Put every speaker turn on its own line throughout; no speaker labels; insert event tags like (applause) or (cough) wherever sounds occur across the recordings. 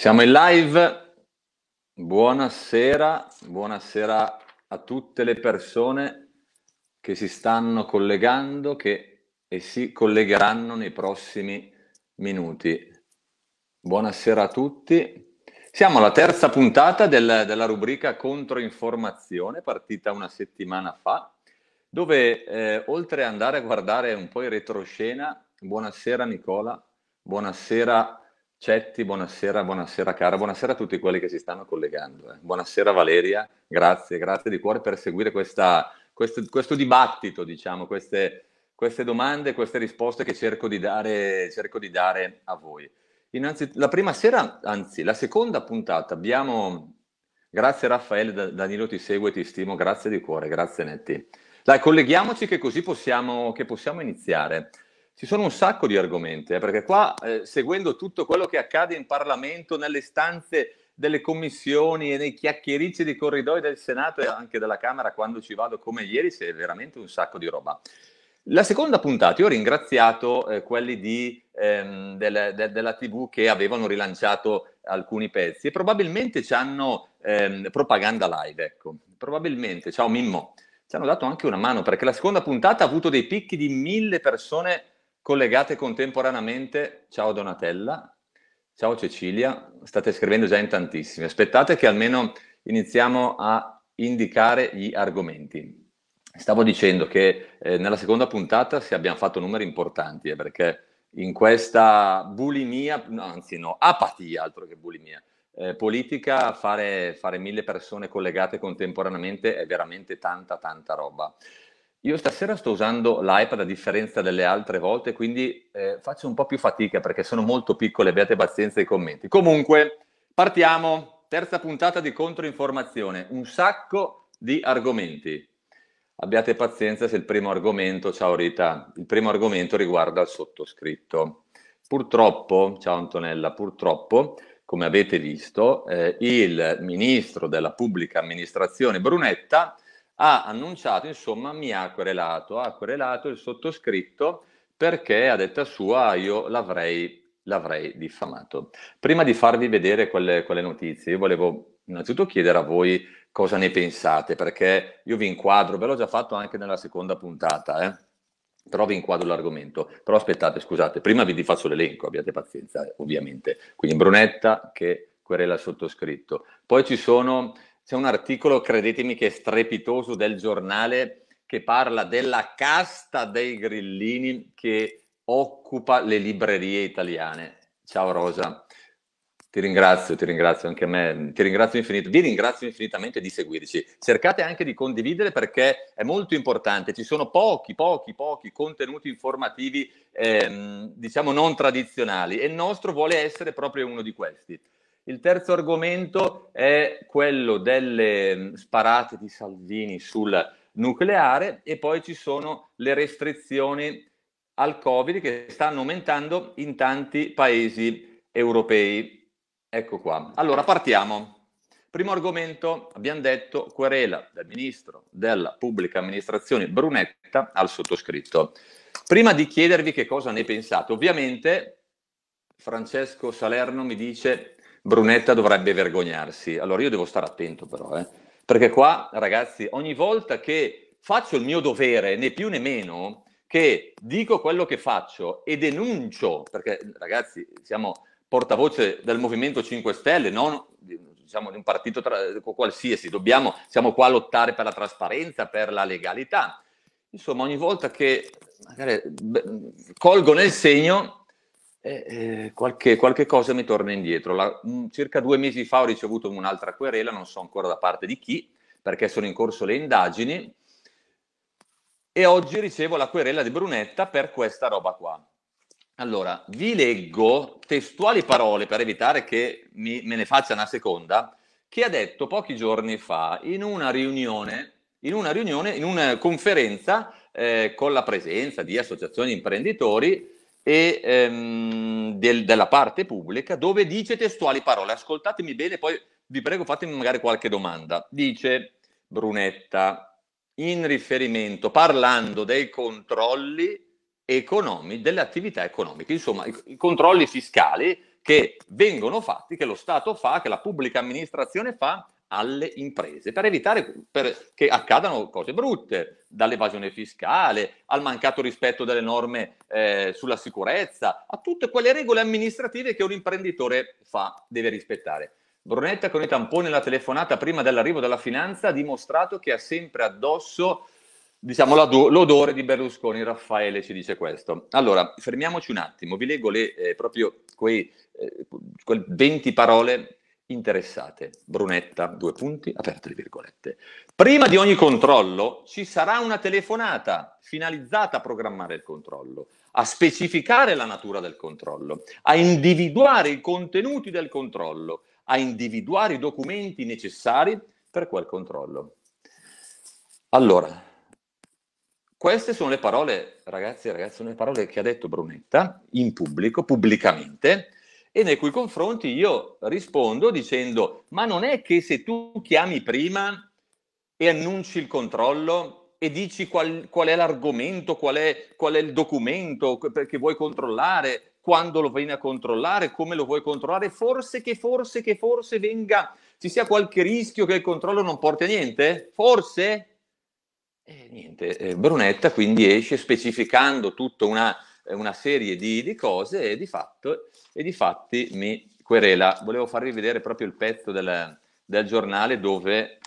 Siamo in live. Buonasera, buonasera a tutte le persone che si stanno collegando che, e si collegheranno nei prossimi minuti. Buonasera a tutti. Siamo alla terza puntata del, della rubrica Controinformazione, partita una settimana fa, dove eh, oltre ad andare a guardare un po' in retroscena, buonasera Nicola, buonasera a Cetti, buonasera, buonasera cara, buonasera a tutti quelli che si stanno collegando. Eh. Buonasera Valeria, grazie, grazie di cuore per seguire questa, questo, questo, dibattito, diciamo, queste, queste, domande, queste risposte che cerco di dare, cerco di dare a voi. Innanzi, la prima sera, anzi la seconda puntata, abbiamo, grazie Raffaele, Danilo ti seguo e ti stimo, grazie di cuore, grazie Netti. Dai, colleghiamoci che così possiamo, che possiamo iniziare. Ci sono un sacco di argomenti, eh, perché qua, eh, seguendo tutto quello che accade in Parlamento, nelle stanze delle commissioni e nei chiacchiericci dei corridoi del Senato e anche della Camera quando ci vado come ieri, c'è veramente un sacco di roba. La seconda puntata, io ho ringraziato eh, quelli di, ehm, del, de, della TV che avevano rilanciato alcuni pezzi e probabilmente ci hanno ehm, propaganda live, ecco. Probabilmente, ciao Mimmo, ci hanno dato anche una mano perché la seconda puntata ha avuto dei picchi di mille persone collegate contemporaneamente. Ciao Donatella, ciao Cecilia, state scrivendo già in tantissimi. Aspettate che almeno iniziamo a indicare gli argomenti. Stavo dicendo che eh, nella seconda puntata sì, abbiamo fatto numeri importanti, eh, perché in questa bulimia, no, anzi no, apatia, altro che bulimia, eh, politica, fare, fare mille persone collegate contemporaneamente è veramente tanta, tanta roba. Io stasera sto usando l'iPad a differenza delle altre volte, quindi eh, faccio un po' più fatica perché sono molto piccole, abbiate pazienza ai commenti. Comunque, partiamo. Terza puntata di controinformazione, un sacco di argomenti. Abbiate pazienza se il primo argomento, ciao Rita, il primo argomento riguarda il sottoscritto. Purtroppo, ciao Antonella, purtroppo, come avete visto, eh, il ministro della pubblica amministrazione Brunetta ha annunciato, insomma, mi ha querelato, ha querelato il sottoscritto perché a detta sua io l'avrei, l'avrei diffamato. Prima di farvi vedere quelle, quelle notizie, io volevo innanzitutto chiedere a voi cosa ne pensate, perché io vi inquadro, ve l'ho già fatto anche nella seconda puntata, eh? però vi inquadro l'argomento. Però aspettate, scusate, prima vi faccio l'elenco, abbiate pazienza, ovviamente. Quindi Brunetta che querela il sottoscritto. Poi ci sono c'è un articolo, credetemi, che è strepitoso del giornale che parla della casta dei grillini che occupa le librerie italiane. Ciao Rosa, ti ringrazio, ti ringrazio anche a me, ti ringrazio infinito, vi ringrazio infinitamente di seguirci. Cercate anche di condividere perché è molto importante, ci sono pochi, pochi, pochi contenuti informativi, ehm, diciamo non tradizionali e il nostro vuole essere proprio uno di questi. Il terzo argomento è quello delle mm, sparate di Salvini sul nucleare e poi ci sono le restrizioni al Covid che stanno aumentando in tanti paesi europei. Ecco qua. Allora partiamo. Primo argomento, abbiamo detto, querela dal ministro della pubblica amministrazione Brunetta al sottoscritto. Prima di chiedervi che cosa ne pensate, ovviamente Francesco Salerno mi dice Brunetta dovrebbe vergognarsi. Allora io devo stare attento però, eh? perché qua ragazzi ogni volta che faccio il mio dovere, né più né meno, che dico quello che faccio e denuncio, perché ragazzi siamo portavoce del Movimento 5 Stelle, non diciamo, di un partito tra, qualsiasi, dobbiamo, siamo qua a lottare per la trasparenza, per la legalità. Insomma, ogni volta che magari colgo nel segno eh, eh, qualche, qualche, cosa mi torna indietro. La, mh, mm, circa due mesi fa ho ricevuto un'altra querela, non so ancora da parte di chi, perché sono in corso le indagini. E oggi ricevo la querela di Brunetta per questa roba qua. Allora, vi leggo testuali parole per evitare che mi, me ne faccia una seconda, che ha detto pochi giorni fa in una riunione, in una, riunione, in una conferenza eh, con la presenza di associazioni imprenditori e ehm, del, della parte pubblica dove dice testuali parole. Ascoltatemi bene, poi vi prego fatemi magari qualche domanda. Dice Brunetta, in riferimento, parlando dei controlli economici, delle attività economiche, insomma i, i controlli fiscali che vengono fatti, che lo Stato fa, che la pubblica amministrazione fa alle imprese per evitare per, che accadano cose brutte, dall'evasione fiscale al mancato rispetto delle norme eh, sulla sicurezza, a tutte quelle regole amministrative che un imprenditore fa, deve rispettare. Brunetta con i tamponi la telefonata prima dell'arrivo della finanza ha dimostrato che ha sempre addosso diciamo, l'odore di Berlusconi. Raffaele ci dice questo. Allora, fermiamoci un attimo, vi leggo le, eh, proprio quei, eh, 20 parole interessate. Brunetta, due punti, aperte le virgolette. Prima di ogni controllo ci sarà una telefonata finalizzata a programmare il controllo, a specificare la natura del controllo, a individuare i contenuti del controllo, a individuare i documenti necessari per quel controllo. Allora, queste sono le parole, ragazzi e ragazze, sono le parole che ha detto Brunetta in pubblico, pubblicamente, e nei cui confronti io rispondo dicendo ma non è che se tu chiami prima e annunci il controllo e dici qual, qual è l'argomento, qual è, qual è il documento che vuoi controllare, quando lo vieni a controllare, come lo vuoi controllare, forse che forse che forse venga, ci sia qualche rischio che il controllo non porti a niente? Forse? E niente, eh, Brunetta quindi esce specificando tutta una, una serie di, di, cose e di fatto e di fatti mi querela. Volevo farvi vedere proprio il pezzo del, del giornale dove,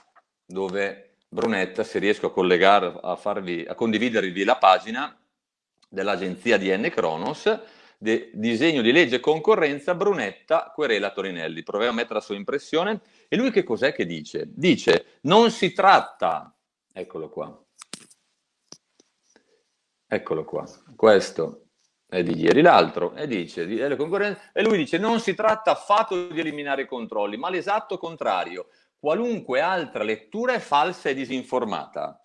dove, Brunetta, se riesco a collegare, a, farvi, a condividervi la pagina dell'agenzia DN Cronos, de, disegno di legge concorrenza, Brunetta querela Torinelli. Proviamo a mettere la sua impressione. E lui che cos'è che dice? Dice, non si tratta, eccolo qua, eccolo qua, questo, di ieri l'altro e, dice, e lui dice non si tratta affatto di eliminare i controlli, ma l'esatto contrario, qualunque altra lettura è falsa e disinformata.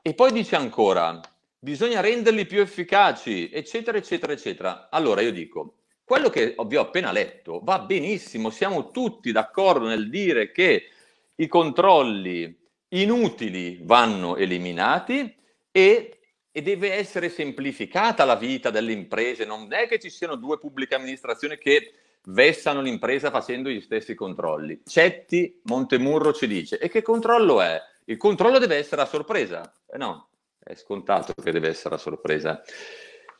E poi dice ancora, bisogna renderli più efficaci, eccetera, eccetera, eccetera. Allora io dico, quello che vi ho appena letto va benissimo, siamo tutti d'accordo nel dire che i controlli inutili vanno eliminati e e deve essere semplificata la vita delle imprese, non è che ci siano due pubbliche amministrazioni che vessano l'impresa facendo gli stessi controlli. Cetti Montemurro ci dice, e che controllo è? Il controllo deve essere a sorpresa, eh no, è scontato che deve essere a sorpresa.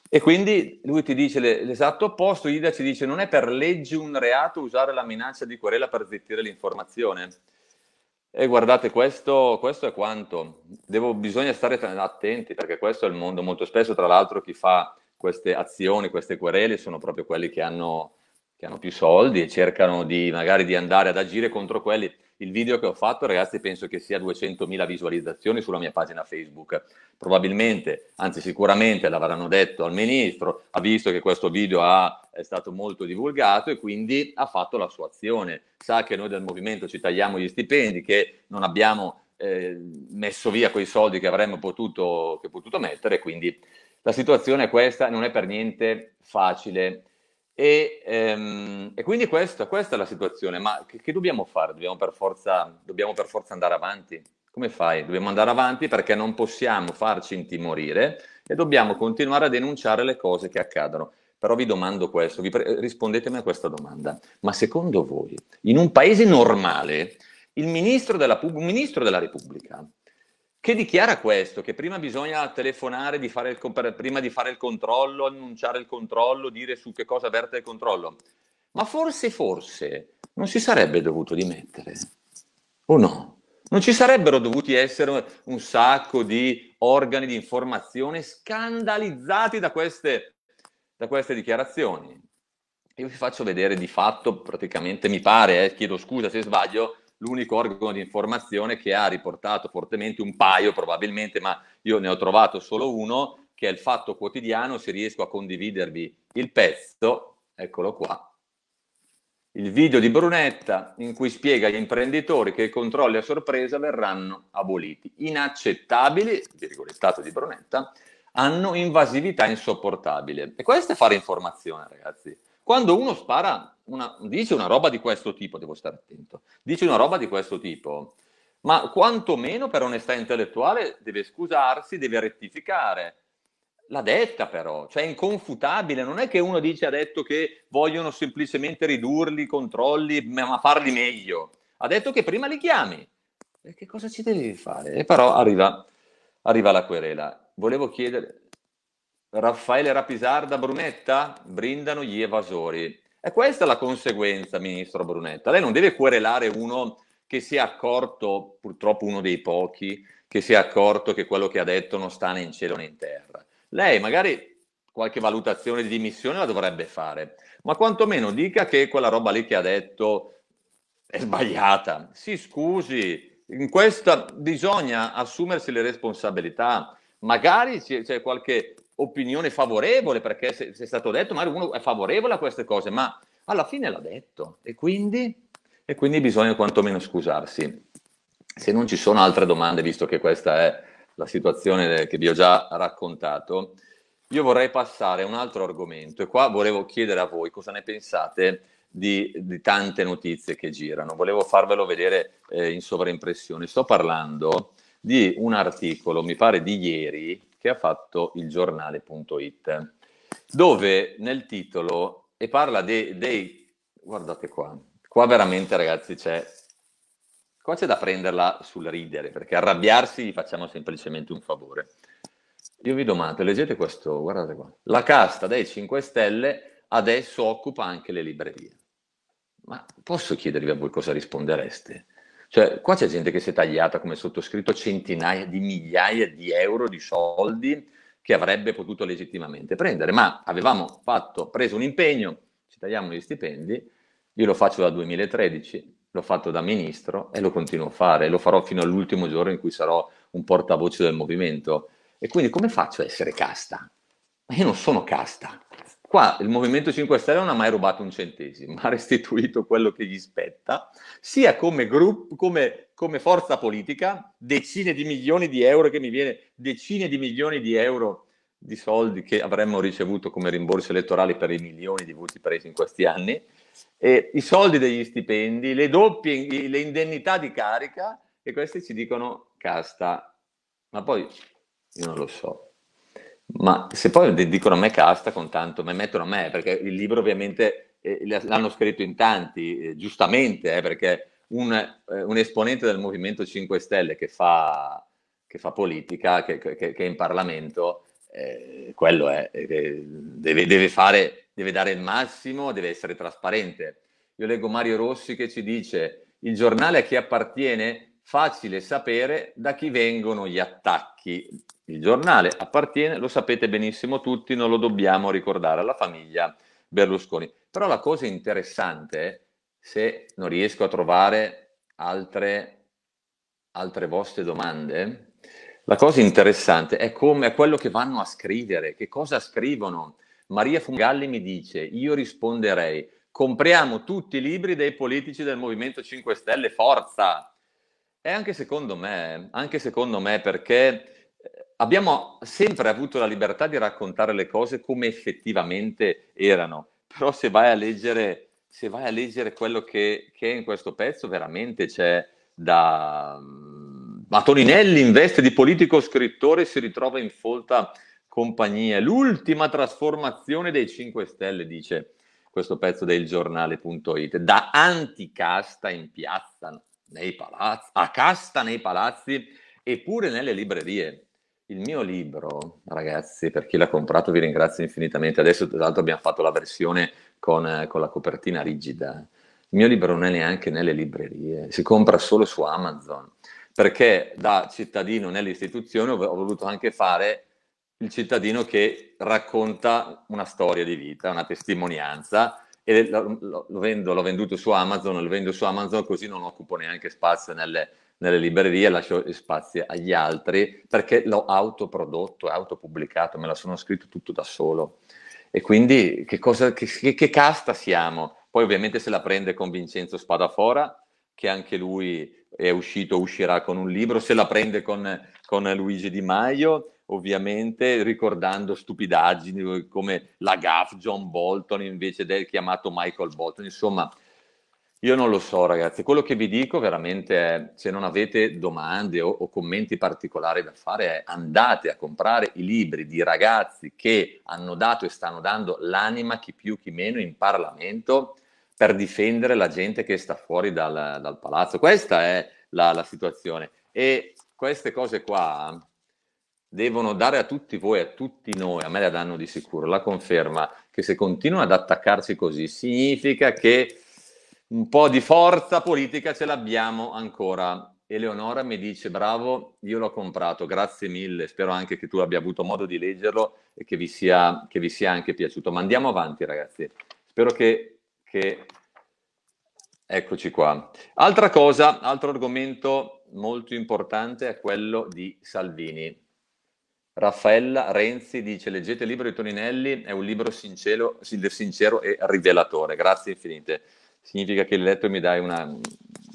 E quindi lui ti dice l'esatto opposto, Ida ci dice non è per legge un reato usare la minaccia di querela per zittire l'informazione. E guardate, questo, questo è quanto. Devo, bisogna stare attenti perché questo è il mondo. Molto spesso, tra l'altro, chi fa queste azioni, queste querele, sono proprio quelli che hanno, che hanno più soldi e cercano di, magari di andare ad agire contro quelli. Il video che ho fatto, ragazzi, penso che sia 200.000 visualizzazioni sulla mia pagina Facebook. Probabilmente, anzi sicuramente l'avranno detto al ministro, ha visto che questo video ha è stato molto divulgato e quindi ha fatto la sua azione. Sa che noi del movimento ci tagliamo gli stipendi, che non abbiamo eh, messo via quei soldi che avremmo potuto, che potuto mettere, quindi la situazione è questa, non è per niente facile. E, ehm, e quindi questa, questa, è la situazione, ma che, che dobbiamo fare? Dobbiamo per, forza, dobbiamo per forza andare avanti? Come fai? Dobbiamo andare avanti perché non possiamo farci intimorire e dobbiamo continuare a denunciare le cose che accadono. Però vi domando questo, vi rispondetemi a questa domanda. Ma secondo voi, in un paese normale, il ministro della, pub- ministro della Repubblica, che dichiara questo, che prima bisogna telefonare di fare il, prima di fare il controllo, annunciare il controllo, dire su che cosa verte il controllo, ma forse, forse, non si sarebbe dovuto dimettere, o no? Non ci sarebbero dovuti essere un sacco di organi di informazione scandalizzati da queste da queste dichiarazioni. Io vi faccio vedere di fatto, praticamente mi pare, eh, chiedo scusa se sbaglio, l'unico organo di informazione che ha riportato fortemente un paio probabilmente, ma io ne ho trovato solo uno, che è il Fatto Quotidiano, se riesco a condividervi il pezzo, eccolo qua, il video di Brunetta in cui spiega agli imprenditori che i controlli a sorpresa verranno aboliti. Inaccettabili, virgolettato di Brunetta, hanno invasività insopportabile. E questo è fare informazione, ragazzi. Quando uno spara, una, dice una roba di questo tipo, devo stare attento, dice una roba di questo tipo, ma quantomeno per onestà intellettuale deve scusarsi, deve rettificare. L'ha detta però, cioè è inconfutabile, non è che uno dice ha detto che vogliono semplicemente ridurli i controlli, ma farli meglio. Ha detto che prima li chiami. E che cosa ci devi fare? E però arriva, arriva la querela volevo chiedere, Raffaele Rapisarda Brunetta, brindano gli evasori. è questa la conseguenza, ministro Brunetta. Lei non deve querelare uno che si è accorto, purtroppo uno dei pochi, che si è accorto che quello che ha detto non sta né in cielo né in terra. Lei magari qualche valutazione di dimissione la dovrebbe fare, ma quantomeno dica che quella roba lì che ha detto è sbagliata. Si scusi, in questa bisogna assumersi le responsabilità magari c'è, qualche opinione favorevole, perché se, se, è stato detto, magari uno è favorevole a queste cose, ma alla fine l'ha detto e quindi, e quindi bisogna quantomeno scusarsi. Se non ci sono altre domande, visto che questa è la situazione che vi ho già raccontato, io vorrei passare a un altro argomento e qua volevo chiedere a voi cosa ne pensate di, di tante notizie che girano. Volevo farvelo vedere eh, in sovraimpressione. Sto parlando di un articolo, mi pare di ieri, che ha fatto il giornale.it, dove nel titolo, e parla dei, dei... guardate qua, qua veramente ragazzi c'è Qua c'è da prenderla sul ridere, perché arrabbiarsi gli facciamo semplicemente un favore. Io vi domando, leggete questo, guardate qua. La casta dei 5 Stelle adesso occupa anche le librerie. Ma posso chiedervi a voi cosa rispondereste? Cioè, qua c'è gente che si è tagliata, come sottoscritto, centinaia di migliaia di euro di soldi che avrebbe potuto legittimamente prendere, ma avevamo fatto, preso un impegno, ci tagliamo gli stipendi, io lo faccio da 2013, l'ho fatto da ministro e lo continuo a fare, lo farò fino all'ultimo giorno in cui sarò un portavoce del movimento. E quindi come faccio a essere casta? Ma io non sono casta, Qua il Movimento 5 Stelle non ha mai rubato un centesimo, (laughs) ha restituito quello che gli spetta, sia come, gruppo, come, come forza politica, decine di milioni di euro che mi viene, decine di milioni di euro di soldi che avremmo ricevuto come rimborsi elettorali per i milioni di voti presi in questi anni, e i soldi degli stipendi, le doppie, le indennità di carica, e questi ci dicono casta. Ma poi io non lo so. Ma se poi dicono a me casta con tanto, me mettono a me, perché il libro ovviamente eh, l'hanno scritto in tanti, eh, giustamente, eh, perché un, eh, un, esponente del Movimento 5 Stelle che fa, che fa politica, che, che, che, è in Parlamento, eh, quello è, deve, deve, fare, deve dare il massimo, deve essere trasparente. Io leggo Mario Rossi che ci dice, il giornale a chi appartiene facile sapere da chi vengono gli attacchi. Il giornale appartiene, lo sapete benissimo tutti, non lo dobbiamo ricordare, alla famiglia Berlusconi. Però la cosa interessante, se non riesco a trovare altre, altre vostre domande, la cosa interessante è come è quello che vanno a scrivere, che cosa scrivono. Maria Fungalli mi dice, io risponderei, compriamo tutti i libri dei politici del Movimento 5 Stelle, forza! E anche secondo me, anche secondo me perché eh, abbiamo sempre avuto la libertà di raccontare le cose come effettivamente erano, però se vai a leggere, vai a leggere quello che, che in questo pezzo veramente c'è da... Mm, ma Toninelli in veste di politico scrittore si ritrova in folta compagnia. L'ultima trasformazione dei 5 Stelle, dice questo pezzo del giornale.it, da anticasta in piazza nei palazzi, a casta nei palazzi eppure nelle librerie. Il mio libro, ragazzi, per chi l'ha comprato vi ringrazio infinitamente. Adesso tra l'altro abbiamo fatto la versione con, eh, con la copertina rigida. Il mio libro non è neanche nelle librerie, si compra solo su Amazon, perché da cittadino nell'istituzione ho voluto anche fare il cittadino che racconta una storia di vita, una testimonianza e lo, lo, lo, vendo, l'ho venduto su Amazon, lo vendo su Amazon così non occupo neanche spazio nelle, nelle librerie, lascio spazio agli altri perché l'ho autoprodotto, autopubblicato, me la sono scritto tutto da solo. E quindi che, cosa, che, che casta siamo? Poi ovviamente se la prende con Vincenzo Spadafora, che anche lui è uscito, uscirà con un libro, se la prende con, con Luigi Di Maio, ovviamente ricordando stupidaggini eh, come la gaff John Bolton invece del chiamato Michael Bolton, insomma io non lo so ragazzi, quello che vi dico veramente è se non avete domande o, o commenti particolari da fare è andate a comprare i libri di ragazzi che hanno dato e stanno dando l'anima chi più chi meno in Parlamento per difendere la gente che sta fuori dal, dal palazzo. Questa è la, la situazione e queste cose qua devono dare a tutti voi, a tutti noi, a me la danno di sicuro, la conferma che se continuano ad attaccarsi così significa che un po' di forza politica ce l'abbiamo ancora. Eleonora mi dice bravo, io l'ho comprato, grazie mille, spero anche che tu abbia avuto modo di leggerlo e che vi sia, che vi sia anche piaciuto. Ma andiamo avanti ragazzi, spero che, che... Eccoci qua. Altra cosa, altro argomento molto importante è quello di Salvini. Raffaella Renzi dice leggete il libro di Toninelli, è un libro sincero, sincero e rivelatore, grazie infinite. Significa che l'hai letto e mi dai una,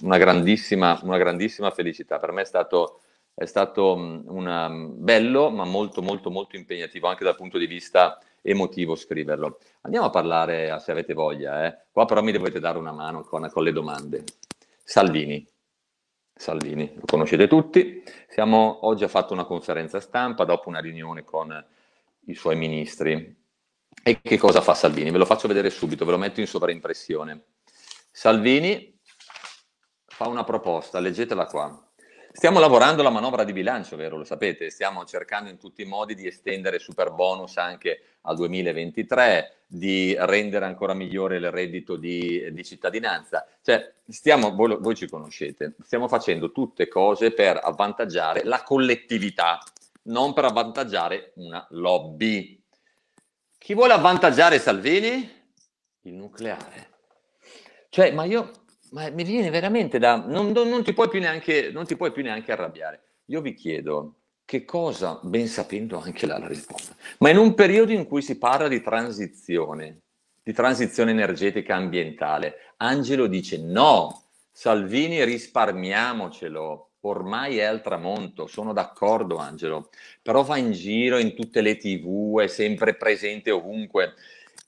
una, grandissima, una grandissima felicità. Per me è stato è stato mm, una, mm, bello, ma molto, molto, molto impegnativo anche dal punto di vista emotivo scriverlo. Andiamo a parlare, se avete voglia, eh. qua però mi dovete dare una mano con, con le domande. Salvini. Salvini, lo conoscete tutti. Siamo, oggi ha fatto una conferenza stampa dopo una riunione con i suoi ministri. E che cosa fa Salvini? Ve lo faccio vedere subito, ve lo metto in sovraimpressione. Salvini fa una proposta, leggetela qua. Stiamo lavorando la manovra di bilancio, vero? Lo sapete, stiamo cercando in tutti i modi di estendere super bonus anche al 2023, di rendere ancora migliore il reddito di, di cittadinanza. Cioè, stiamo, voi, voi ci conoscete, stiamo facendo tutte cose per avvantaggiare la collettività, non per avvantaggiare una lobby. Chi vuole avvantaggiare Salvini? Il nucleare. Cioè, ma io ma mi viene veramente da... Non, non, non, ti neanche, non, ti puoi più neanche, arrabbiare. Io vi chiedo che cosa, ben sapendo anche là la risposta, ma in un periodo in cui si parla di transizione, di transizione energetica ambientale, Angelo dice no, Salvini risparmiamocelo, ormai è al tramonto, sono d'accordo Angelo, però va in giro in tutte le tv, è sempre presente ovunque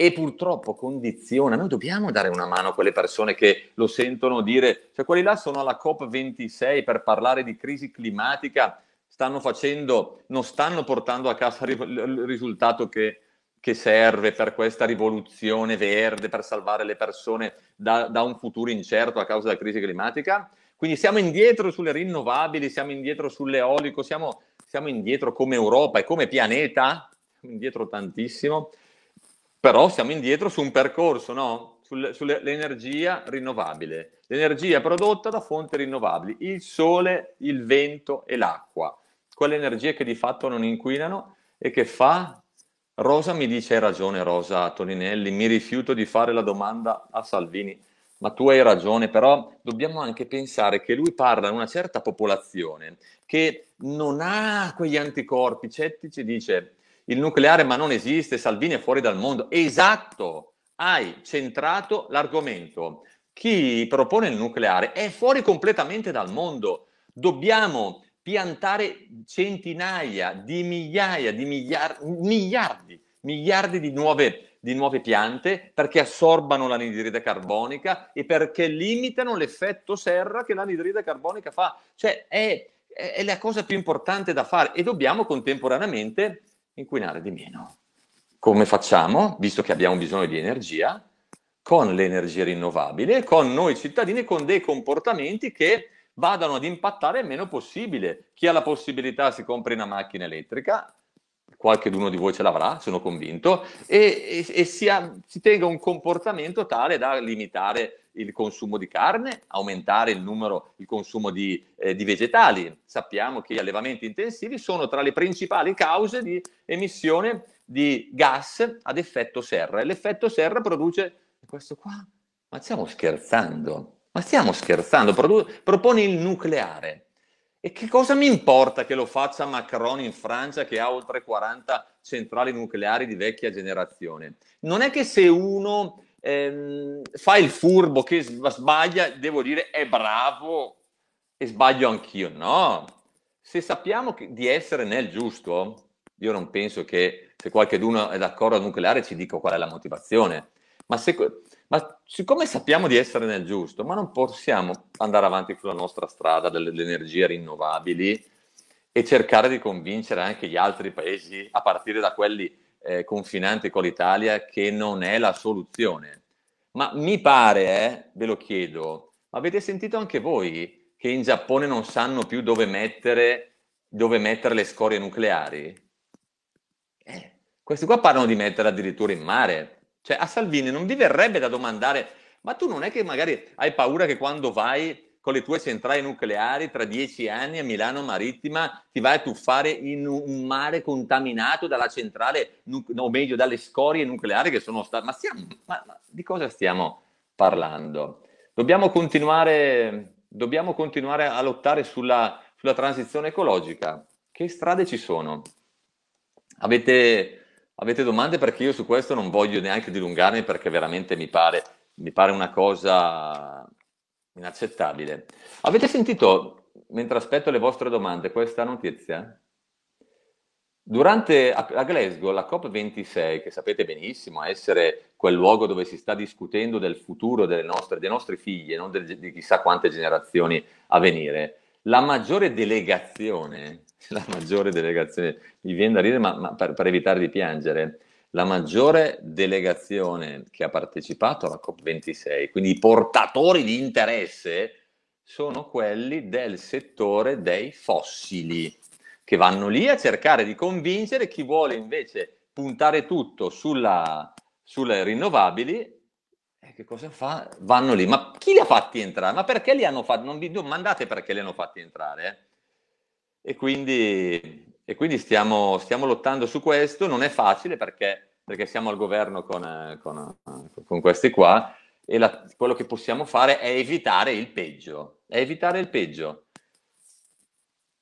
e purtroppo condiziona. Noi dobbiamo dare una mano a quelle persone che lo sentono dire, cioè quelli là sono alla COP26 per parlare di crisi climatica, stanno facendo, non stanno portando a casa il risultato che, che serve per questa rivoluzione verde, per salvare le persone da, da un futuro incerto a causa della crisi climatica. Quindi siamo indietro sulle rinnovabili, siamo indietro sull'eolico, siamo, siamo indietro come Europa e come pianeta, siamo indietro tantissimo però siamo indietro su un percorso, no? sull'energia rinnovabile, l'energia prodotta da fonti rinnovabili, il sole, il vento e l'acqua, quelle energie che di fatto non inquinano e che fa... Rosa mi dice hai ragione Rosa Toninelli, mi rifiuto di fare la domanda a Salvini, ma tu hai ragione, però dobbiamo anche pensare che lui parla a una certa popolazione che non ha quegli anticorpi scettici, dice il nucleare ma non esiste, Salvini è fuori dal mondo. Esatto, hai centrato l'argomento. Chi propone il nucleare è fuori completamente dal mondo. Dobbiamo piantare centinaia di migliaia di miliardi, miliardi, miliardi di nuove, di nuove piante perché assorbano l'anidride carbonica e perché limitano l'effetto serra che l'anidride carbonica fa. Cioè è, è la cosa più importante da fare e dobbiamo contemporaneamente inquinare di meno. Come facciamo, visto che abbiamo bisogno di energia, con l'energia rinnovabile, con noi cittadini, con dei comportamenti che vadano ad impattare il meno possibile. Chi ha la possibilità si compri una macchina elettrica, qualche uno di voi ce l'avrà, sono convinto, e, e, e si, si tenga un comportamento tale da limitare il consumo di carne, aumentare il numero, il consumo di, eh, di vegetali. Sappiamo che gli allevamenti intensivi sono tra le principali cause di emissione di gas ad effetto serra. E l'effetto serra produce questo qua. Ma stiamo scherzando? Ma stiamo scherzando? Produ- propone il nucleare. E che cosa mi importa che lo faccia Macron in Francia che ha oltre 40 centrali nucleari di vecchia generazione? Non è che se uno ehm, fa il furbo che sbaglia, devo dire è bravo e sbaglio anch'io. No, se sappiamo che, di essere nel giusto, io non penso che se qualcuno è d'accordo al nucleare ci dico qual è la motivazione, ma, se, ma, siccome sappiamo di essere nel giusto, ma non possiamo andare avanti sulla nostra strada delle, delle energie rinnovabili e cercare di convincere anche gli altri paesi, a partire da quelli eh, confinante con l'Italia che non è la soluzione. Ma mi pare, eh, ve lo chiedo, avete sentito anche voi che in Giappone non sanno più dove mettere, dove mettere le scorie nucleari? Eh, questi qua parlano di mettere addirittura in mare. Cioè a Salvini non vi verrebbe da domandare, ma tu non è che magari hai paura che quando vai con le tue centrali nucleari tra dieci anni a Milano Marittima ti vai a tuffare in un mare contaminato dalla centrale, o meglio dalle scorie nucleari che sono state... Ma, stiamo, ma, ma di cosa stiamo parlando? Dobbiamo continuare, dobbiamo continuare a lottare sulla, sulla transizione ecologica. Che strade ci sono? Avete, avete domande? Perché io su questo non voglio neanche dilungarmi perché veramente mi pare mi pare una cosa Inaccettabile. Avete sentito, mentre aspetto le vostre domande, questa notizia? Durante a Glasgow la COP26, che sapete benissimo essere quel luogo dove si sta discutendo del futuro delle nostre, dei nostri figli e non del, di chissà quante generazioni a venire, la maggiore delegazione, (laughs) la maggiore delegazione, mi viene da ridere ma, ma per, per evitare di piangere, la maggiore delegazione che ha partecipato alla COP26, quindi i portatori di interesse sono quelli del settore dei fossili, che vanno lì a cercare di convincere chi vuole invece puntare tutto sulla, sulle rinnovabili. E che cosa fa? Vanno lì. Ma chi li ha fatti entrare? Ma perché li hanno fatti? Non vi domandate perché li hanno fatti entrare. Eh? E quindi e quindi stiamo, stiamo lottando su questo, non è facile perché, perché siamo al governo con, con, con questi qua e la, quello che possiamo fare è evitare il peggio, è evitare il peggio.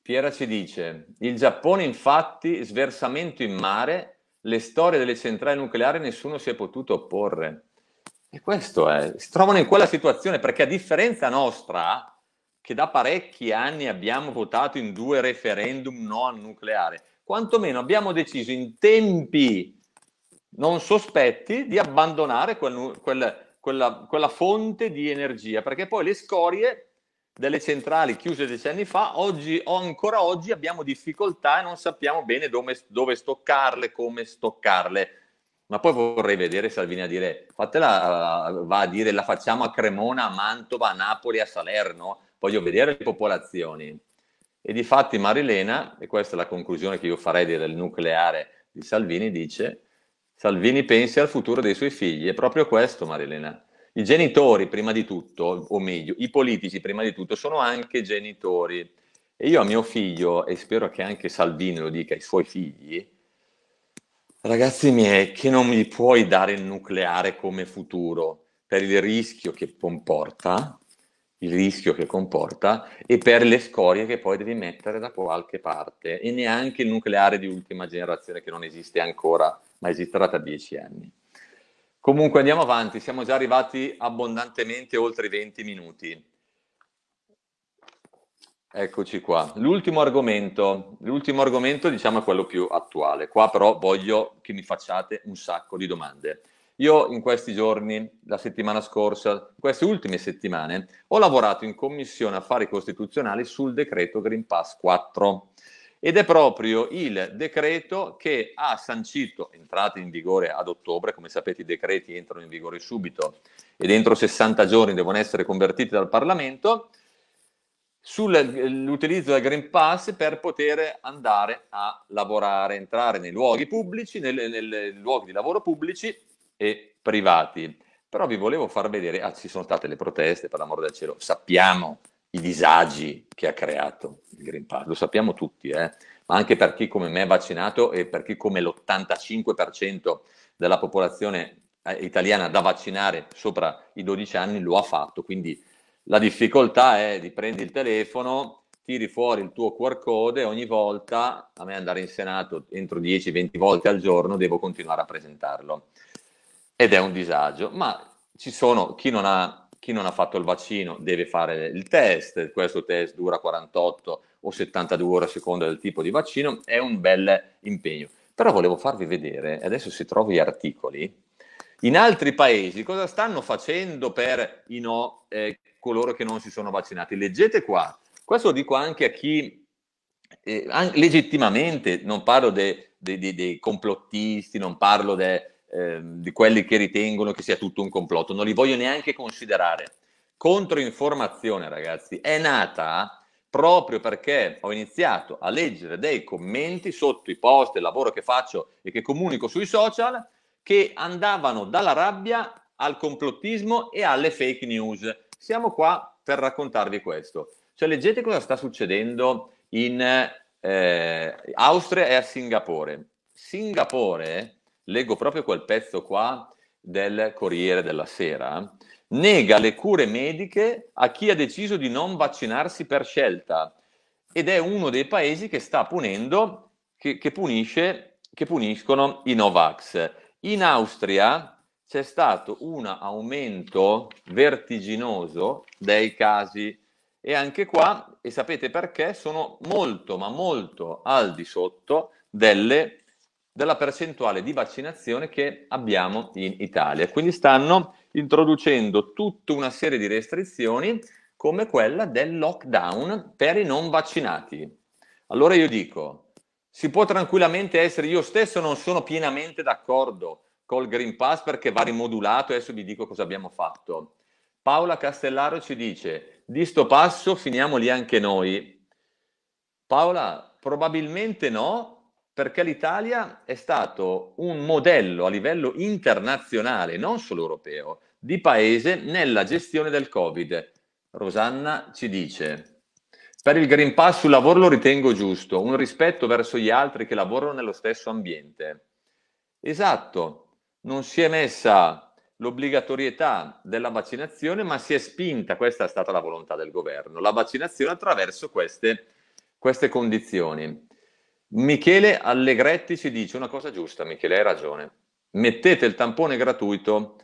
Piera ci dice, il Giappone infatti sversamento in mare, le storie delle centrali nucleari nessuno si è potuto opporre. E questo è, si trovano in quella situazione perché a differenza nostra, che da parecchi anni abbiamo votato in due referendum no al nucleare, quantomeno abbiamo deciso in tempi non sospetti di abbandonare quel, quel, quella, quella fonte di energia, perché poi le scorie delle centrali chiuse decenni fa, oggi o ancora oggi abbiamo difficoltà e non sappiamo bene dove, dove stoccarle, come stoccarle. Ma poi vorrei vedere Salvini a dire, fatela, va a dire, la facciamo a Cremona, a Mantova, a Napoli, a Salerno, voglio vedere le popolazioni. E di fatti Marilena, e questa è la conclusione che io farei del nucleare di Salvini, dice Salvini pensi al futuro dei suoi figli, è proprio questo Marilena. I genitori prima di tutto, o meglio, i politici prima di tutto, sono anche genitori. E io a mio figlio, e spero che anche Salvini lo dica ai suoi figli, ragazzi miei, che non mi puoi dare il nucleare come futuro per il rischio che comporta, il rischio che comporta e per le scorie che poi devi mettere da qualche parte e neanche il nucleare di ultima generazione che non esiste ancora ma esisterà tra dieci anni. Comunque andiamo avanti, siamo già arrivati abbondantemente oltre i 20 minuti. Eccoci qua. L'ultimo argomento, l'ultimo argomento diciamo è quello più attuale. Qua però voglio che mi facciate un sacco di domande. Io in questi giorni, la settimana scorsa, queste ultime settimane, ho lavorato in Commissione Affari Costituzionali sul decreto Green Pass 4 ed è proprio il decreto che ha sancito, entrate in vigore ad ottobre, come sapete i decreti entrano in vigore subito ed entro 60 giorni devono essere convertiti dal Parlamento, sull'utilizzo del Green Pass per poter andare a lavorare, entrare nei luoghi pubblici, nei luoghi di lavoro pubblici e privati. Però vi volevo far vedere, ah, ci sono state le proteste, per l'amor del cielo, sappiamo i disagi che ha creato il Green Pass, lo sappiamo tutti, eh? ma anche per chi come me è vaccinato e per chi come l'85% della popolazione eh, italiana da vaccinare sopra i 12 anni lo ha fatto, quindi la difficoltà è di prendi il telefono, tiri fuori il tuo QR code e ogni volta, a me andare in Senato entro 10-20 volte al giorno, devo continuare a presentarlo ed è un disagio, ma ci sono chi non ha, chi non ha fatto il vaccino deve fare il test, questo test dura 48 o 72 ore a seconda del tipo di vaccino, è un bel impegno. Però volevo farvi vedere, adesso si trovo gli articoli, in altri paesi cosa stanno facendo per i no, eh, coloro che non si sono vaccinati? Leggete qua, questo lo dico anche a chi eh, legittimamente, non parlo dei de, de, de complottisti, non parlo dei Ehm, di quelli che ritengono che sia tutto un complotto, non li voglio neanche considerare. Controinformazione, ragazzi, è nata proprio perché ho iniziato a leggere dei commenti sotto i post, il lavoro che faccio e che comunico sui social, che andavano dalla rabbia al complottismo e alle fake news. Siamo qua per raccontarvi questo. Cioè, leggete cosa sta succedendo in eh, Austria e a Singapore. Singapore leggo proprio quel pezzo qua del Corriere della Sera, nega le cure mediche a chi ha deciso di non vaccinarsi per scelta ed è uno dei paesi che sta punendo, che, che, punisce, che puniscono i Novax. In Austria c'è stato un aumento vertiginoso dei casi e anche qua, e sapete perché, sono molto ma molto al di sotto delle della percentuale di vaccinazione che abbiamo in Italia. Quindi stanno introducendo tutta una serie di restrizioni come quella del lockdown per i non vaccinati. Allora io dico, si può tranquillamente essere, io stesso non sono pienamente d'accordo col Green Pass perché va rimodulato, adesso vi dico cosa abbiamo fatto. Paola Castellaro ci dice, di sto passo finiamo lì anche noi. Paola, probabilmente no, perché l'Italia è stato un modello a livello internazionale, non solo europeo, di paese nella gestione del Covid. Rosanna ci dice, per il Green Pass sul lavoro lo ritengo giusto, un rispetto verso gli altri che lavorano nello stesso ambiente. Esatto, non si è messa l'obbligatorietà della vaccinazione, ma si è spinta, questa è stata la volontà del governo, la vaccinazione attraverso queste, queste condizioni. Michele Allegretti ci dice una cosa giusta, Michele, hai ragione. Mettete il tampone gratuito,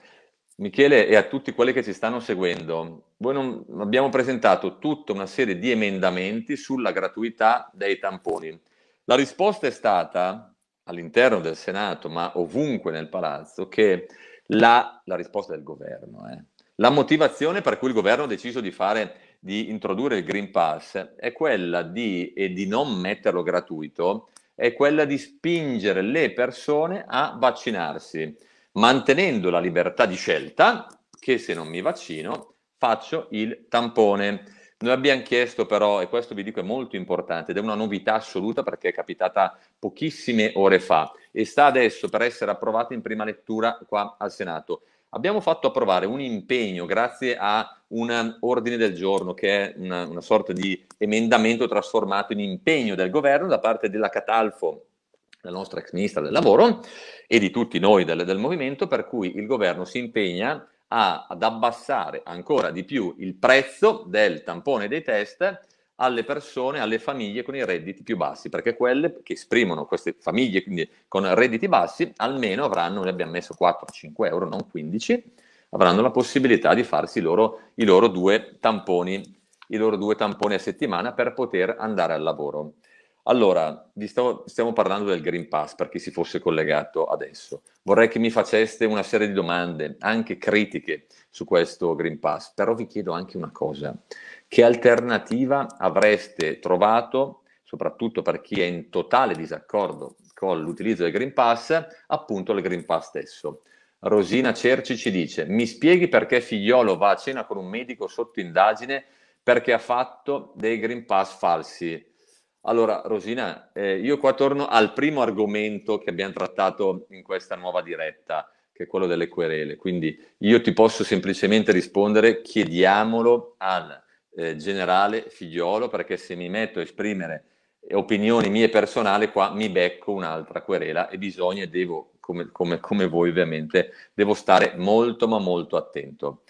Michele, e a tutti quelli che ci stanno seguendo. Non, abbiamo presentato tutta una serie di emendamenti sulla gratuità dei tamponi. La risposta è stata all'interno del Senato, ma ovunque nel palazzo, che la, la risposta del governo, eh, la motivazione per cui il governo ha deciso di fare di introdurre il Green Pass è quella di, e di non metterlo gratuito, è quella di spingere le persone a vaccinarsi, mantenendo la libertà di scelta che se non mi vaccino faccio il tampone. Noi abbiamo chiesto però, e questo vi dico è molto importante ed è una novità assoluta perché è capitata pochissime ore fa e sta adesso per essere approvata in prima lettura qua al Senato, abbiamo fatto approvare un impegno grazie a un ordine del giorno che è una, una, sorta di emendamento trasformato in impegno del governo da parte della Catalfo, la nostra ex ministra del lavoro, e di tutti noi del, del movimento, per cui il governo si impegna a, ad abbassare ancora di più il prezzo del tampone dei test alle persone, alle famiglie con i redditi più bassi, perché quelle che esprimono queste famiglie quindi, con redditi bassi almeno avranno, ne abbiamo messo 4-5 euro, non 15, avranno la possibilità di farsi loro, i, loro due tamponi, i loro due tamponi a settimana per poter andare al lavoro. Allora, stavo, stiamo parlando del Green Pass per chi si fosse collegato adesso. Vorrei che mi faceste una serie di domande, anche critiche, su questo Green Pass, però vi chiedo anche una cosa. Che alternativa avreste trovato, soprattutto per chi è in totale disaccordo con l'utilizzo del Green Pass, appunto il Green Pass stesso? Rosina Cerci ci dice: Mi spieghi perché Figliolo va a cena con un medico sotto indagine perché ha fatto dei Green Pass falsi? Allora, Rosina, eh, io qua torno al primo argomento che abbiamo trattato in questa nuova diretta, che è quello delle querele. Quindi io ti posso semplicemente rispondere: chiediamolo al eh, generale figliolo, perché se mi metto a esprimere opinioni mie personali, qua mi becco un'altra querela e bisogna e devo, come, come, come voi ovviamente, devo stare molto ma molto attento.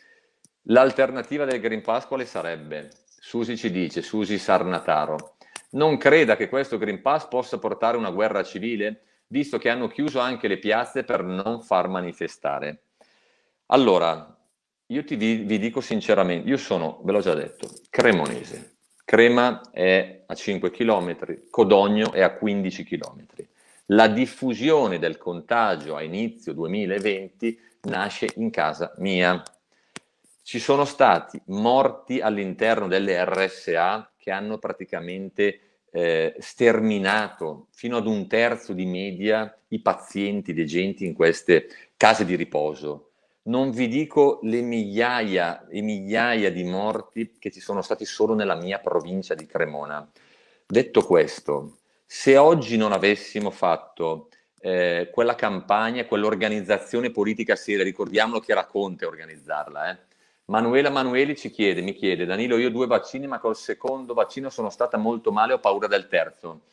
L'alternativa del Green Pass quale sarebbe? Susi ci dice, Susi Sarnataro, non creda che questo Green Pass possa portare una guerra civile, visto che hanno chiuso anche le piazze per non far manifestare. Allora, io ti, vi, vi dico sinceramente, io sono, ve l'ho già detto, cremonese. Crema è a 5 km, Codogno è a 15 km. La diffusione del contagio a inizio 2020 nasce in casa mia. Ci sono stati morti all'interno delle RSA che hanno praticamente eh, sterminato fino ad un terzo di media i pazienti le degenti in queste case di riposo non vi dico le migliaia e migliaia di morti che ci sono stati solo nella mia provincia di Cremona. Detto questo, se oggi non avessimo fatto eh, quella campagna, quell'organizzazione politica seria, ricordiamolo che era Conte organizzarla, eh. Manuela Manueli ci chiede, mi chiede, Danilo, io ho due vaccini, ma col secondo vaccino sono stata molto male, ho paura del terzo.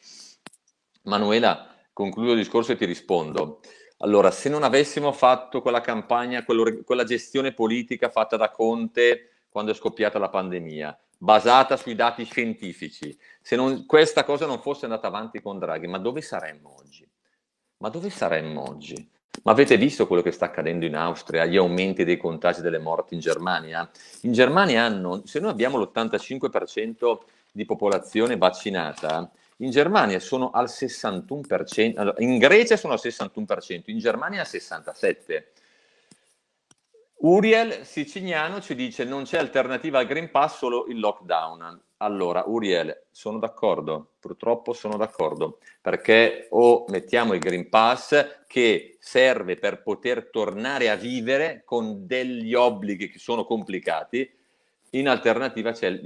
Manuela, concludo il discorso e ti rispondo. Allora, se non avessimo fatto quella campagna, quella gestione politica fatta da Conte quando è scoppiata la pandemia, basata sui dati scientifici, se non, questa cosa non fosse andata avanti con Draghi, ma dove saremmo oggi? Ma dove saremmo oggi? Ma avete visto quello che sta accadendo in Austria, gli aumenti dei contagi delle morti in Germania? In Germania hanno, se noi abbiamo l'85% di popolazione vaccinata, in Germania sono al 61%, in Grecia sono al 61%, in Germania al 67%. Uriel Siciliano ci dice non c'è alternativa al Green Pass, solo il lockdown. Allora, Uriel, sono d'accordo, purtroppo sono d'accordo, perché o mettiamo il Green Pass che serve per poter tornare a vivere con degli obblighi che sono complicati, in alternativa c'è il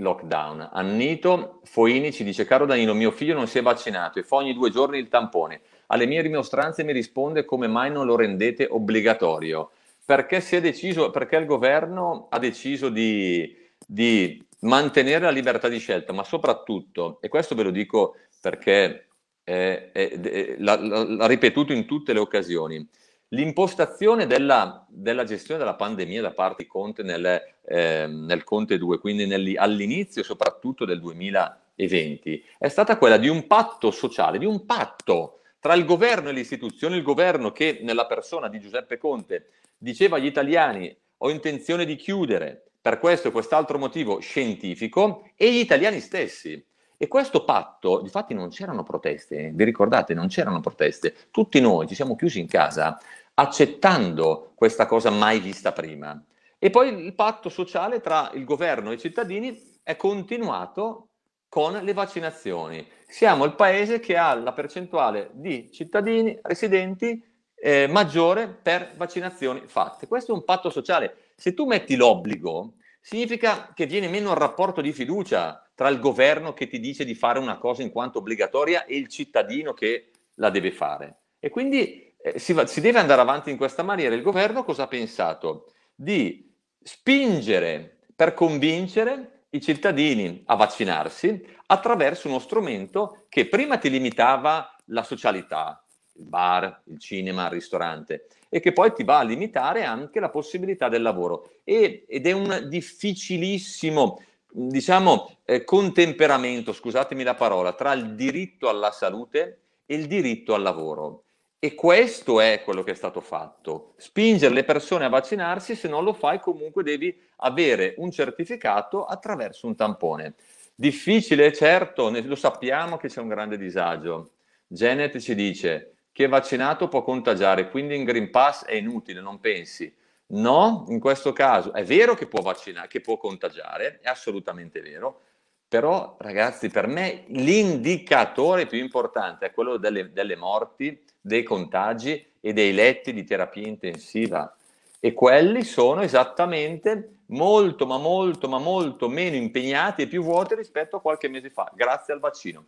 lockdown. Annito Foini ci dice: Caro Danilo, mio figlio non si è vaccinato e fa ogni due giorni il tampone. Alle mie rimostranze mi risponde come mai non lo rendete obbligatorio. Perché, deciso, perché il governo ha deciso di, di mantenere la libertà di scelta, ma soprattutto, e questo ve lo dico perché eh, eh, l'ha ripetuto in tutte le occasioni, L'impostazione della, della, gestione della pandemia da parte di Conte nel, eh, nel Conte 2, quindi nel, all'inizio soprattutto del 2020, è stata quella di un patto sociale, di un patto tra il governo e le istituzioni, il governo che nella persona di Giuseppe Conte diceva agli italiani ho intenzione di chiudere per questo e quest'altro motivo scientifico e gli italiani stessi e questo patto, infatti non c'erano proteste, vi ricordate, non c'erano proteste, tutti noi ci siamo chiusi in casa accettando questa cosa mai vista prima. E poi il patto sociale tra il governo e i cittadini è continuato con le vaccinazioni. Siamo il paese che ha la percentuale di cittadini residenti eh, maggiore per vaccinazioni fatte. Questo è un patto sociale. Se tu metti l'obbligo, Significa che viene meno il rapporto di fiducia tra il governo che ti dice di fare una cosa in quanto obbligatoria e il cittadino che la deve fare. E quindi eh, si, va, si deve andare avanti in questa maniera. Il governo cosa ha pensato? Di spingere per convincere i cittadini a vaccinarsi attraverso uno strumento che prima ti limitava la socialità, il bar, il cinema, il ristorante, e che poi ti va a limitare anche la possibilità del lavoro. E, ed è un difficilissimo, diciamo, eh, contemperamento, scusatemi la parola, tra il diritto alla salute e il diritto al lavoro. E questo è quello che è stato fatto. Spingere le persone a vaccinarsi, se non lo fai comunque devi avere un certificato attraverso un tampone. Difficile, certo, lo sappiamo che c'è un grande disagio. Janet ci dice, chi è vaccinato può contagiare, quindi in Green Pass è inutile, non pensi. No, in questo caso è vero che può vaccinare, che può contagiare, è assolutamente vero, però ragazzi per me l'indicatore più importante è quello delle, delle morti, dei contagi e dei letti di terapia intensiva e quelli sono esattamente molto ma molto ma molto meno impegnati e più vuoti rispetto a qualche mese fa, grazie al vaccino.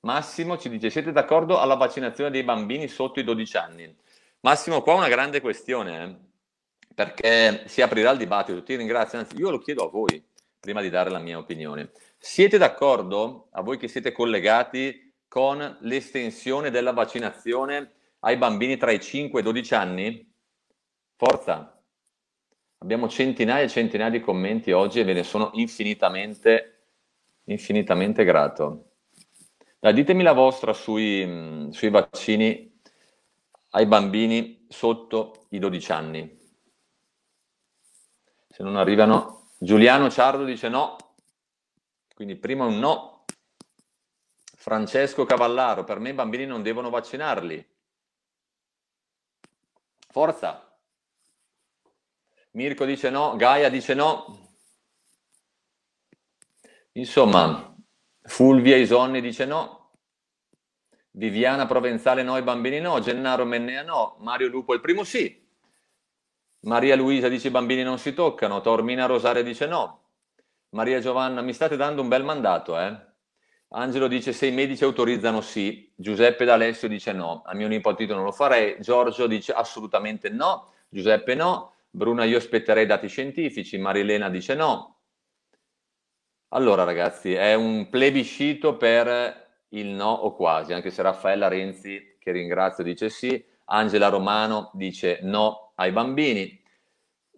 Massimo ci dice, siete d'accordo alla vaccinazione dei bambini sotto i 12 anni? Massimo, qua è una grande questione, eh? perché si aprirà il dibattito. Ti ringrazio, anzi io lo chiedo a voi, prima di dare la mia opinione. Siete d'accordo, a voi che siete collegati, con l'estensione della vaccinazione ai bambini tra i 5 e i 12 anni? Forza! Abbiamo centinaia e centinaia di commenti oggi e ve ne sono infinitamente, infinitamente grato. Dai, ditemi la vostra sui, mm, sui, vaccini ai bambini sotto i 12 anni. Se non arrivano, Giuliano Ciardo dice no, quindi prima un no. Francesco Cavallaro, per me i bambini non devono vaccinarli. Forza. Mirko dice no, Gaia dice no. Insomma, Fulvia Isonne dice no. Viviana Provenzale no, i bambini no. Gennaro Mennea no. Mario Lupo il primo sì. Maria Luisa dice i bambini non si toccano. Tormina Rosaria dice no. Maria Giovanna, mi state dando un bel mandato, eh? Angelo dice se i medici autorizzano sì, Giuseppe D'Alessio dice no, a mio nipotito non lo farei, Giorgio dice assolutamente no, Giuseppe no, Bruna io aspetterei dati scientifici, Marilena dice no, allora ragazzi, è un plebiscito per il no o quasi, anche se Raffaella Renzi, che ringrazio, dice sì, Angela Romano dice no ai bambini,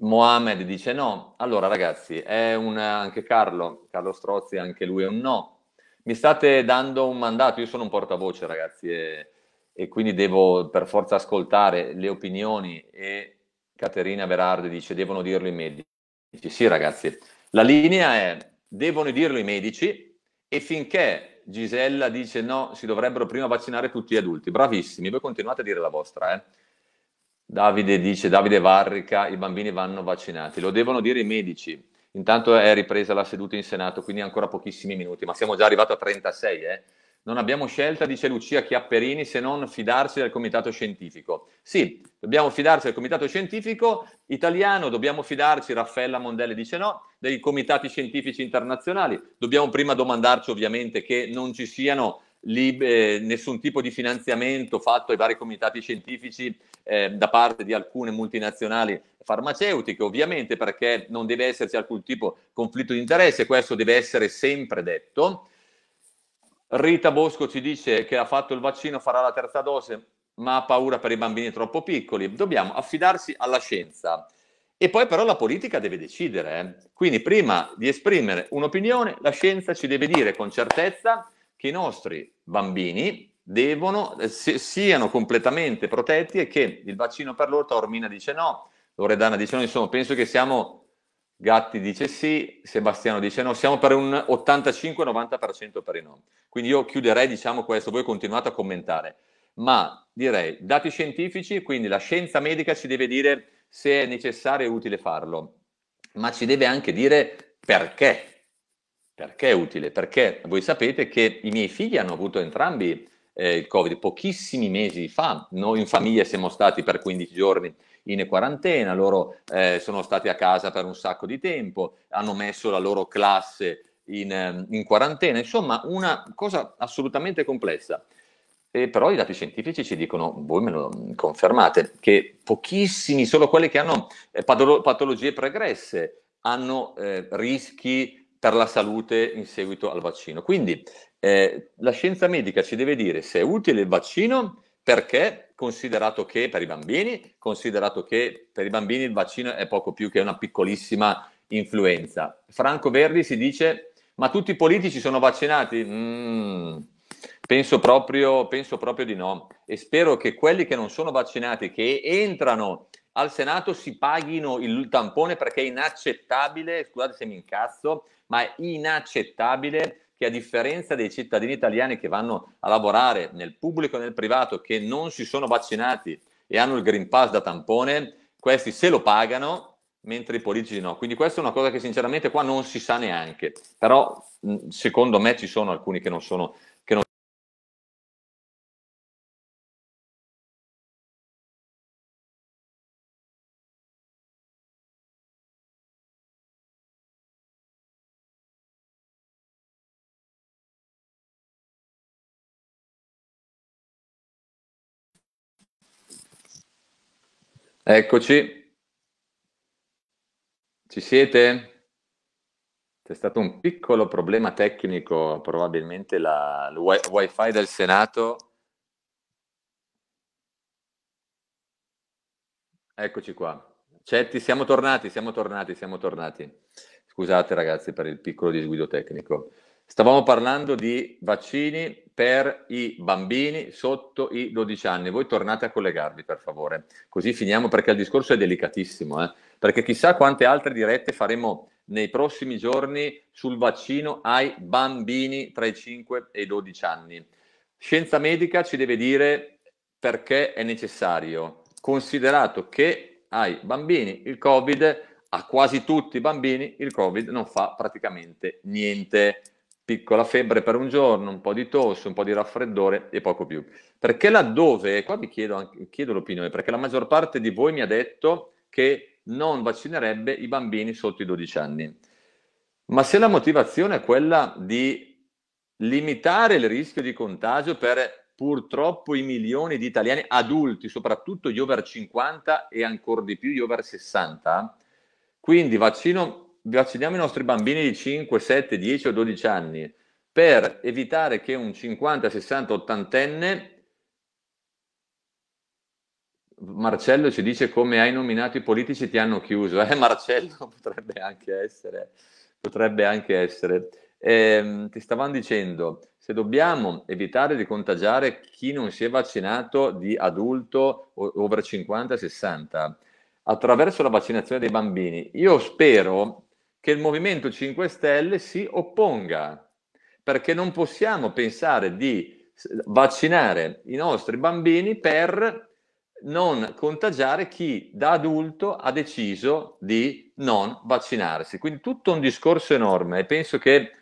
Mohamed dice no. Allora ragazzi, è un, anche Carlo, Carlo Strozzi, anche lui è un no. Mi state dando un mandato, io sono un portavoce ragazzi e, e quindi devo per forza ascoltare le opinioni e Caterina Berardi dice devono dirlo i medici. Sì ragazzi, la linea è devono dirlo i medici e finché Gisella dice no, si dovrebbero prima vaccinare tutti gli adulti. Bravissimi, voi continuate a dire la vostra. Eh? Davide dice, Davide Varrica, i bambini vanno vaccinati. Lo devono dire i medici. Intanto è ripresa la seduta in Senato, quindi ancora pochissimi minuti, ma siamo già arrivati a 36, eh? Non abbiamo scelta, dice Lucia Chiapperini, se non fidarsi del comitato scientifico. Sì, dobbiamo fidarsi del comitato scientifico italiano, dobbiamo fidarci, Raffaella Mondelli dice no, dei comitati scientifici internazionali. Dobbiamo prima domandarci ovviamente che non ci siano lib- eh, nessun tipo di finanziamento fatto ai vari comitati scientifici eh, da parte di alcune multinazionali farmaceutiche, ovviamente perché non deve esserci alcun tipo di conflitto di interesse, questo deve essere sempre detto Rita Bosco ci dice che ha fatto il vaccino, farà la terza dose, ma ha paura per i bambini troppo piccoli. Dobbiamo affidarsi alla scienza. E poi però la politica deve decidere. Eh? Quindi prima di esprimere un'opinione, la scienza ci deve dire con certezza che i nostri bambini devono, eh, se, siano completamente protetti e che il vaccino per loro, Taormina dice no, Loredana dice no, insomma penso che siamo Gatti dice sì, Sebastiano dice no, siamo per un 85-90% per i no. Quindi io chiuderei diciamo questo, voi continuate a commentare, ma direi dati scientifici, quindi la scienza medica ci deve dire se è necessario e utile farlo, ma ci deve anche dire perché. Perché è utile? Perché voi sapete che i miei figli hanno avuto entrambi eh, il Covid pochissimi mesi fa, noi in famiglia siamo stati per 15 giorni in quarantena, loro eh, sono stati a casa per un sacco di tempo, hanno messo la loro classe in, ehm, in quarantena, insomma una cosa assolutamente complessa. E però i dati scientifici ci dicono, voi me lo mm, confermate, che pochissimi, solo quelli che hanno eh, patologie pregresse, hanno eh, rischi per la salute in seguito al vaccino. Quindi eh, la scienza medica ci deve dire se è utile il vaccino perché? Considerato che per i bambini, considerato che per i bambini il vaccino è poco più che una piccolissima influenza. Franco Verdi si dice, ma tutti i politici sono vaccinati? Mm, penso, proprio, penso proprio di no. E spero che quelli che non sono vaccinati, che entrano al Senato si paghino il tampone perché è inaccettabile, scusate se mi incazzo, ma è inaccettabile che a differenza dei cittadini italiani che vanno a lavorare nel pubblico e nel privato, che non si sono vaccinati e hanno il Green Pass da tampone, questi se lo pagano, mentre i politici no. Quindi questa è una cosa che sinceramente qua non si sa neanche, però secondo me ci sono alcuni che non sono Eccoci. Ci siete? C'è stato un piccolo problema tecnico, probabilmente la, il wifi del Senato. Eccoci qua. Cetti, siamo tornati, siamo tornati, siamo tornati. Scusate ragazzi per il piccolo disguido tecnico. Stavamo parlando di vaccini per i bambini sotto i 12 anni. Voi tornate a collegarvi, per favore, così finiamo perché il discorso è delicatissimo, eh? perché chissà quante altre dirette faremo nei prossimi giorni sul vaccino ai bambini tra i 5 e i 12 anni. Scienza medica ci deve dire perché è necessario, considerato che ai bambini il Covid, a quasi tutti i bambini, il Covid non fa praticamente niente piccola febbre per un giorno, un po' di tosse, un po' di raffreddore e poco più. Perché laddove, e qua vi chiedo, chiedo l'opinione, perché la maggior parte di voi mi ha detto che non vaccinerebbe i bambini sotto i 12 anni. Ma se la motivazione è quella di limitare il rischio di contagio per purtroppo i milioni di italiani adulti, soprattutto gli over 50 e ancora di più gli over 60, quindi vaccino vacciniamo i nostri bambini di 5, 7, 10 o 12 anni per evitare che un 50, 60, 80enne Marcello ci dice come hai nominato i politici ti hanno chiuso, eh Marcello potrebbe anche essere, potrebbe anche essere. Eh, ti stavano dicendo, se dobbiamo evitare di contagiare chi non si è vaccinato di adulto over 50-60, attraverso la vaccinazione dei bambini, io spero che il Movimento 5 Stelle si opponga, perché non possiamo pensare di vaccinare i nostri bambini per non contagiare chi da adulto ha deciso di non vaccinarsi. Quindi tutto un discorso enorme e penso che,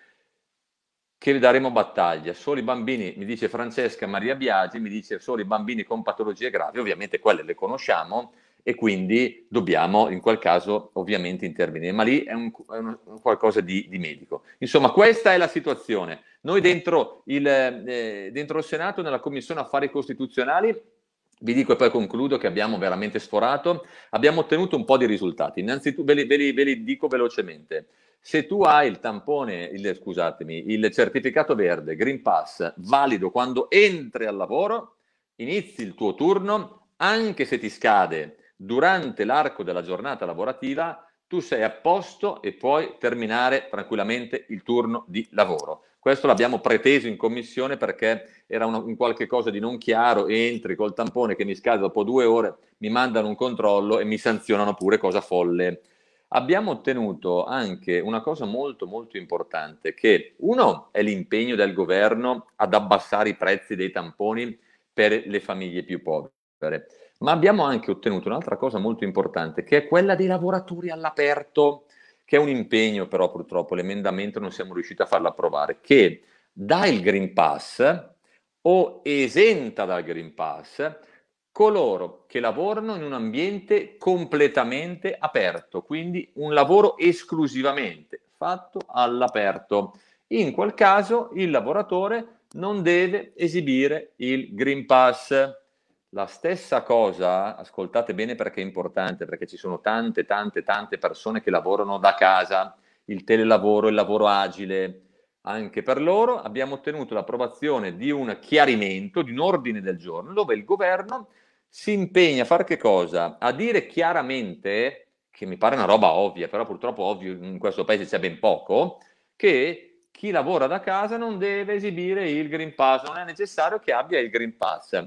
che daremo battaglia. Solo i bambini, mi dice Francesca Maria Biagi, mi dice solo i bambini con patologie gravi, ovviamente quelle le conosciamo, e quindi dobbiamo in quel caso ovviamente intervenire, ma lì è, un, è un qualcosa di, di, medico. Insomma, questa è la situazione. Noi dentro il, eh, dentro il Senato, nella Commissione Affari Costituzionali, vi dico e poi concludo che abbiamo veramente sforato, abbiamo ottenuto un po' di risultati. Innanzitutto ve li, ve li, ve li dico velocemente. Se tu hai il tampone, il, scusatemi, il certificato verde, Green Pass, valido quando entri al lavoro, inizi il tuo turno, anche se ti scade durante l'arco della giornata lavorativa tu sei a posto e puoi terminare tranquillamente il turno di lavoro. Questo l'abbiamo preteso in commissione perché era una, un qualche cosa di non chiaro, entri col tampone che mi scade dopo due ore, mi mandano un controllo e mi sanzionano pure, cosa folle. Abbiamo ottenuto anche una cosa molto molto importante, che uno è l'impegno del governo ad abbassare i prezzi dei tamponi per le famiglie più povere ma abbiamo anche ottenuto un'altra cosa molto importante, che è quella dei lavoratori all'aperto, che è un impegno però purtroppo, l'emendamento non siamo riusciti a farlo approvare, che dà il Green Pass o esenta dal Green Pass coloro che lavorano in un ambiente completamente aperto, quindi un lavoro esclusivamente fatto all'aperto. In quel caso il lavoratore non deve esibire il Green Pass la stessa cosa, ascoltate bene perché è importante, perché ci sono tante, tante, tante persone che lavorano da casa, il telelavoro, il lavoro agile, anche per loro abbiamo ottenuto l'approvazione di un chiarimento, di un ordine del giorno, dove il governo si impegna a fare che cosa? A dire chiaramente, che mi pare una roba ovvia, però purtroppo ovvio in questo paese c'è ben poco, che chi lavora da casa non deve esibire il Green Pass, non è necessario che abbia il Green Pass.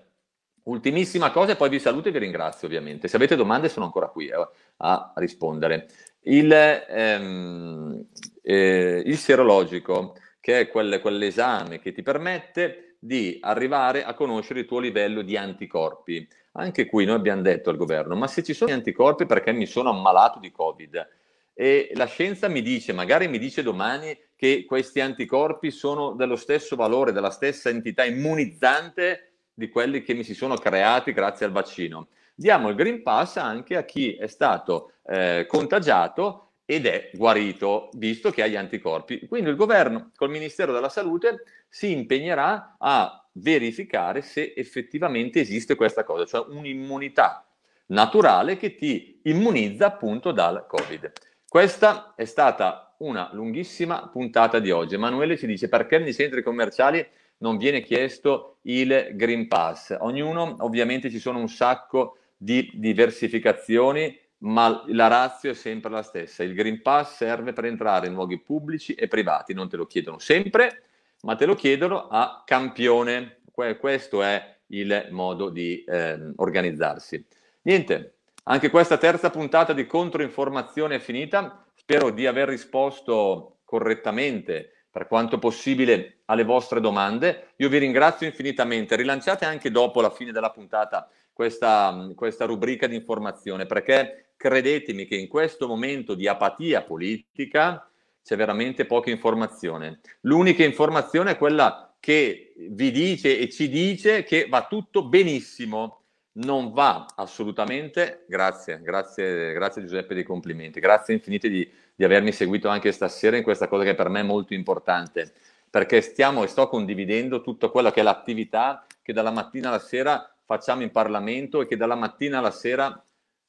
Ultimissima cosa e poi vi saluto e vi ringrazio ovviamente. Se avete domande sono ancora qui eh, a rispondere. Il, ehm, eh, il, serologico, che è quel, quell'esame che ti permette di arrivare a conoscere il tuo livello di anticorpi. Anche qui noi abbiamo detto al governo, ma se ci sono gli anticorpi perché mi sono ammalato di Covid e la scienza mi dice, magari mi dice domani che questi anticorpi sono dello stesso valore, della stessa entità immunizzante di quelli che mi si sono creati grazie al vaccino. Diamo il Green Pass anche a chi è stato eh, contagiato ed è guarito, visto che ha gli anticorpi. Quindi il governo, col Ministero della Salute, si impegnerà a verificare se effettivamente esiste questa cosa, cioè un'immunità naturale che ti immunizza appunto dal Covid. Questa è stata una lunghissima puntata di oggi. Emanuele ci dice perché nei centri commerciali non viene chiesto il Green Pass. Ognuno, ovviamente ci sono un sacco di diversificazioni, ma la razio è sempre la stessa. Il Green Pass serve per entrare in luoghi pubblici e privati, non te lo chiedono sempre, ma te lo chiedono a campione. questo è il modo di eh, organizzarsi. Niente, anche questa terza puntata di controinformazione è finita. Spero di aver risposto correttamente per quanto possibile alle vostre domande. Io vi ringrazio infinitamente. Rilanciate anche dopo la fine della puntata questa, questa rubrica di informazione perché credetemi che in questo momento di apatia politica c'è veramente poca informazione. L'unica informazione è quella che vi dice e ci dice che va tutto benissimo non va assolutamente. Grazie, grazie, grazie Giuseppe dei complimenti, grazie infinite di, di avermi seguito anche stasera in questa cosa che per me è molto importante, perché stiamo e sto condividendo tutto quello che è l'attività che dalla mattina alla sera facciamo in Parlamento e che dalla mattina alla sera,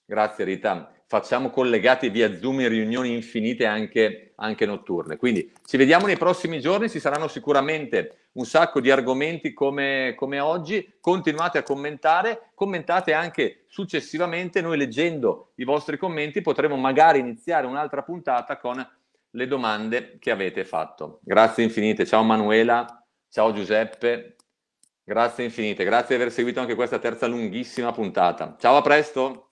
grazie Rita, facciamo collegati via Zoom in riunioni infinite anche, anche, notturne. Quindi ci vediamo nei prossimi giorni, ci saranno sicuramente un sacco di argomenti come, come oggi, continuate a commentare, commentate anche successivamente, noi leggendo i vostri commenti potremo magari iniziare un'altra puntata con le domande che avete fatto. Grazie infinite, ciao Manuela, ciao Giuseppe, grazie infinite, grazie di aver seguito anche questa terza lunghissima puntata. Ciao, a presto!